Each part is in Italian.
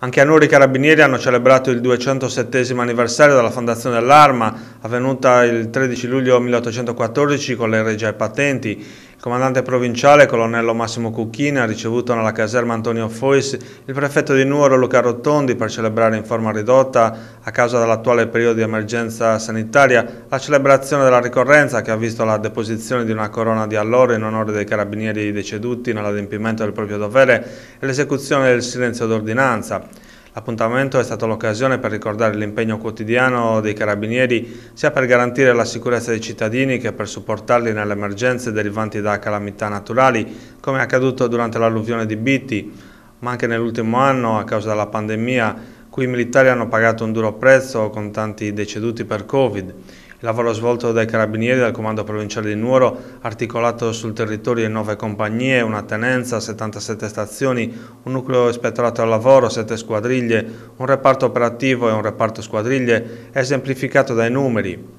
Anche a noi i carabinieri hanno celebrato il 207 anniversario della fondazione dell'Arma, avvenuta il 13 luglio 1814 con le regia e patenti. Il comandante provinciale, colonnello Massimo Cucchini, ha ricevuto nella caserma Antonio Fois il prefetto di Nuoro Luca Rotondi per celebrare in forma ridotta, a causa dell'attuale periodo di emergenza sanitaria, la celebrazione della ricorrenza che ha visto la deposizione di una corona di alloro in onore dei carabinieri deceduti nell'adempimento del proprio dovere e l'esecuzione del silenzio d'ordinanza. L'appuntamento è stato l'occasione per ricordare l'impegno quotidiano dei carabinieri sia per garantire la sicurezza dei cittadini che per supportarli nelle emergenze derivanti da calamità naturali, come accaduto durante l'alluvione di Bitti, ma anche nell'ultimo anno a causa della pandemia, cui i militari hanno pagato un duro prezzo con tanti deceduti per Covid. Il lavoro svolto dai carabinieri dal comando provinciale di Nuoro, articolato sul territorio in nove compagnie, una tenenza, 77 stazioni, un nucleo ispettorato al lavoro, 7 squadriglie, un reparto operativo e un reparto squadriglie, è esemplificato dai numeri.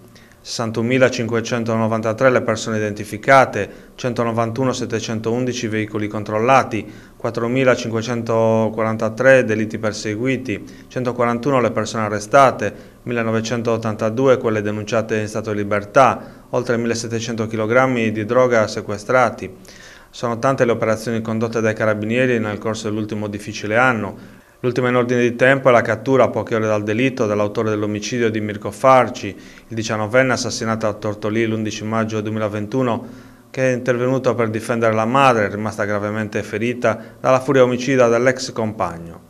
61.593 le persone identificate, 191.711 veicoli controllati, 4.543 delitti perseguiti, 141 le persone arrestate, 1.982 quelle denunciate in stato di libertà, oltre 1.700 kg di droga sequestrati. Sono tante le operazioni condotte dai carabinieri nel corso dell'ultimo difficile anno, L'ultima in ordine di tempo è la cattura a poche ore dal delitto dell'autore dell'omicidio di Mirko Farci, il 19enne assassinato a Tortolì l'11 maggio 2021, che è intervenuto per difendere la madre, rimasta gravemente ferita dalla furia omicida dell'ex compagno.